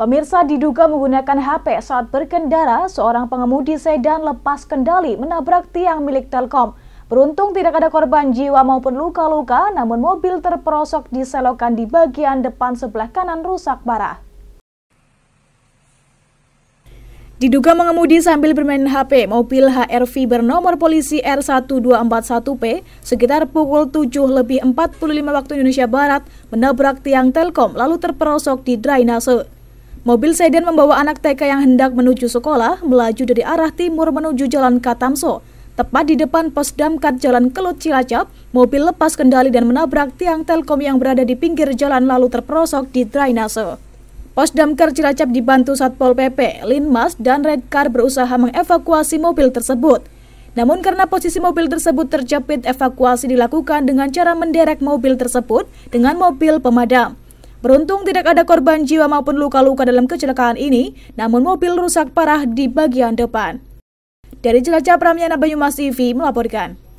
Pemirsa diduga menggunakan HP saat berkendara, seorang pengemudi sedan lepas kendali menabrak tiang milik Telkom. Beruntung tidak ada korban jiwa maupun luka-luka, namun mobil terperosok di selokan di bagian depan sebelah kanan rusak parah. Diduga mengemudi sambil bermain HP, mobil HRV bernomor polisi R1241P sekitar pukul 7 lebih 45 waktu Indonesia Barat menabrak tiang Telkom lalu terperosok di drainase. Mobil sedan membawa anak TK yang hendak menuju sekolah melaju dari arah timur menuju Jalan Katamso. Tepat di depan pos Damkar Jalan Kelut Cilacap, mobil lepas kendali dan menabrak tiang telkom yang berada di pinggir jalan lalu terperosok di drainase. Pos damkar Cilacap dibantu Satpol PP, Linmas, dan Red Car berusaha mengevakuasi mobil tersebut. Namun karena posisi mobil tersebut terjepit, evakuasi dilakukan dengan cara menderek mobil tersebut dengan mobil pemadam. Beruntung tidak ada korban jiwa maupun luka-luka dalam kecelakaan ini, namun mobil rusak parah di bagian depan. Dari Jelajah Pramiana Banyumas TV melaporkan.